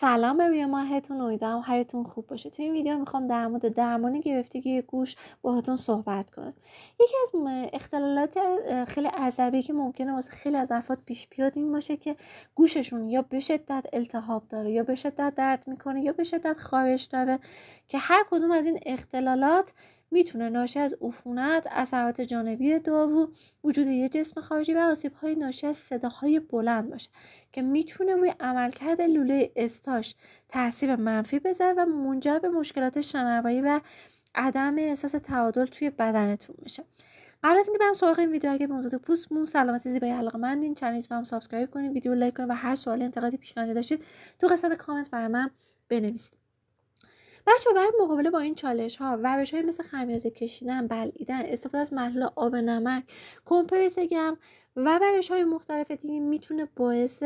سلام روی ماهتون امیدوارم هرتون خوب باشه تو این ویدیو میخوام در مورد درمان گرفتگی گوش باهاتون صحبت کنم یکی از اختلالات خیلی عذبی که ممکنه واسه خیلی از افراد پیش بیاد این باشه که گوششون یا به شدت التهاب داره یا به شدت درد میکنه یا به شدت خارش داره که هر کدوم از این اختلالات میتونه ناشی از عفونت اثرات جانبی داوو، وجود یه جسم خارجی و های ناشی از صداهای بلند باشه که میتونه روی عملکرد لوله استاش تاثیر منفی بذاره و منجر به مشکلات شنوایی و عدم احساس تعادل توی بدنتون میشه قبل از اینکه برم سراغ این ویدیو اگه به موضوع مو سلامتی زیبایی مندین چنل هم سابسکرایب کنید ویدیو لایک کنید و هر سوال انتقادی پیشنهادی داشتید تو قسمت کامنت برای من بنویسید بچه برای مقابله با این چالش ها روش های مثل خمیازه کشیدن بلعیدن استفاده از محلول آب نمک کمپرس گرم و روش های مختلف دیگه میتونه باعث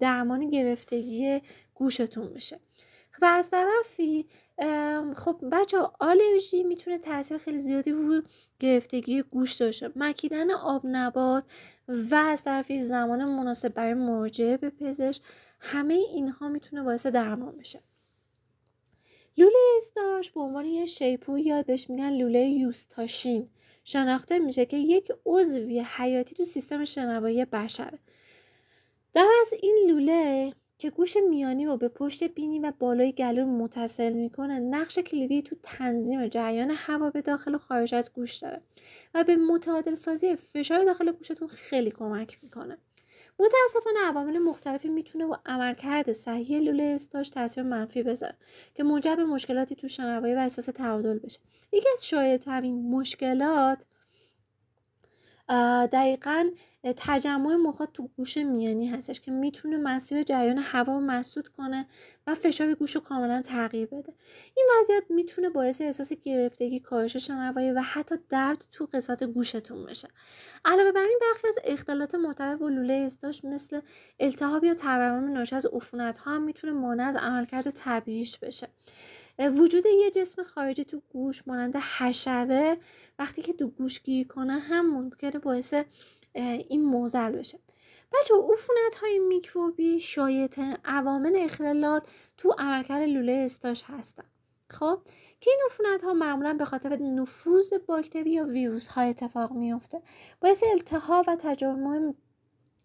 درمان گرفتگی گوشتون بشه و خب، از طرفی خب بچه آلرژی میتونه تاثیر خیلی زیادی رو گرفتگی گوش داشته مکیدن آب نبات و از طرفی زمان مناسب برای مراجعه به پزشک همه اینها میتونه باعث درمان بشه لوله استاش به عنوان یه شیپو یا بهش میگن لوله یوستاشین شناخته میشه که یک عضوی حیاتی تو سیستم شنوایی بشره در از این لوله که گوش میانی رو به پشت بینی و بالای گلو متصل میکنه نقش کلیدی تو تنظیم جریان هوا به داخل و خارج از گوش داره و به متعادل سازی فشار داخل گوشتون خیلی کمک میکنه متاسفانه عوامل مختلفی میتونه و عملکرد صحیح لوله استاش تاثیر منفی بذاره که موجب مشکلاتی تو شنوایی و احساس تعادل بشه یکی از شایع ترین مشکلات دقیقا تجمع مخاط تو گوش میانی هستش که میتونه مسیر جریان هوا رو مسدود کنه و فشار گوش رو کاملا تغییر بده این وضعیت میتونه باعث احساس گرفتگی کاهش شنوایی و حتی درد تو قسمت گوشتون بشه علاوه بر این برخی از اختلالات مرتبط با لوله داشت مثل التهاب یا تورم ناشی از عفونت ها هم میتونه مانع از عملکرد طبیعیش بشه وجود یه جسم خارجی تو گوش مانند حشره وقتی که تو گوش گیر کنه هم ممکنه باعث این موزل بشه بچه عفونت های میکروبی شاید عوامل اختلال تو عملکرد لوله استاش هستن خب که این عفونت ها معمولا به خاطر نفوذ باکتری یا ویروس های اتفاق میفته باعث التهاب و تجمع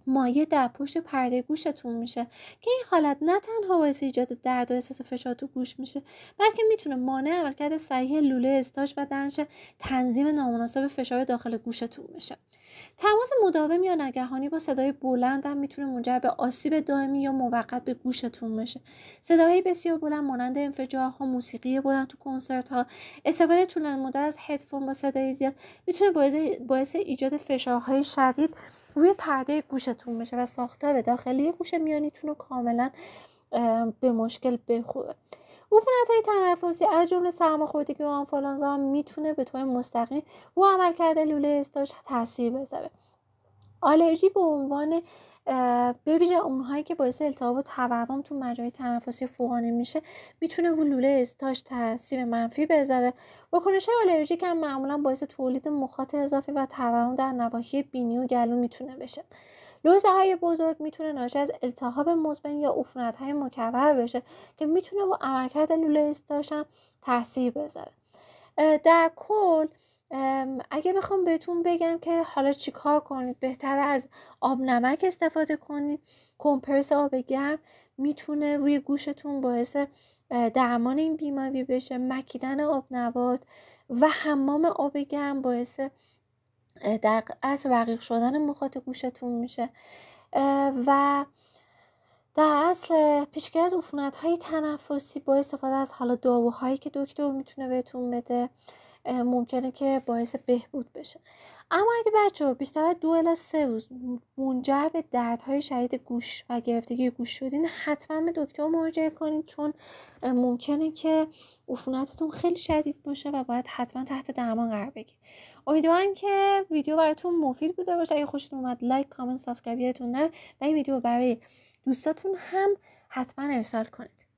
مایه در پشت پرده گوشتون میشه که این حالت نه تنها باعث ایجاد درد و احساس فشار تو گوش میشه بلکه میتونه مانع عملکرد صحیح لوله استاش و دنش تنظیم نامناسب فشار داخل گوشتون بشه تماس مداوم یا نگهانی با صدای بلند هم میتونه منجر به آسیب دائمی یا موقت به گوشتون بشه صدایی بسیار بلند مانند انفجارها موسیقی بلند تو کنسرت ها استفاده طولانی مدت از هدفون با صدای زیاد میتونه باعث ایجاد فشارهای شدید روی پرده گوشتون بشه و ساختار داخلی گوش میانیتون رو کاملا به مشکل بخوره عفونت های تنفسی از جمله سرماخوردگی و آنفولانزا میتونه به طور مستقیم رو عملکرد لوله استاش تاثیر بذاره آلرژی به عنوان ویژه اونهایی که باعث التهاب و تورم تو مجاری تنفسی فوقانی میشه میتونه لوله استاش تاثیر منفی بذاره واکنش آلرژیک هم معمولا باعث تولید مخاط اضافی و تورم در نواحی بینی و گلو میتونه بشه لوزه های بزرگ میتونه ناشی از التهاب مزمن یا عفونت های مکرر بشه که میتونه با عملکرد لوله استاش هم تاثیر بذاره در کل اگه بخوام بهتون بگم که حالا چیکار کنید بهتر از آب نمک استفاده کنید کمپرس آب گرم میتونه روی گوشتون باعث درمان این بیماری بشه مکیدن آب نبات و حمام آب گرم باعث در از رقیق شدن مخاط گوشتون میشه و در اصل پیشگیری از عفونت های تنفسی با استفاده از حالا داروهایی که دکتر میتونه بهتون بده ممکنه که باعث بهبود بشه اما اگه بچه ها بیشتر دو الا سه روز منجر به دردهای شدید گوش و گرفتگی گوش شدین حتما به دکتر مراجعه کنید چون ممکنه که عفونتتون خیلی شدید باشه و باید حتما تحت درمان قرار بگیرید امیدوارم که ویدیو براتون مفید بوده باشه اگه خوشتون اومد لایک کامنت سابسکرایب یادتون نه و این ویدیو برای دوستاتون هم حتما ارسال کنید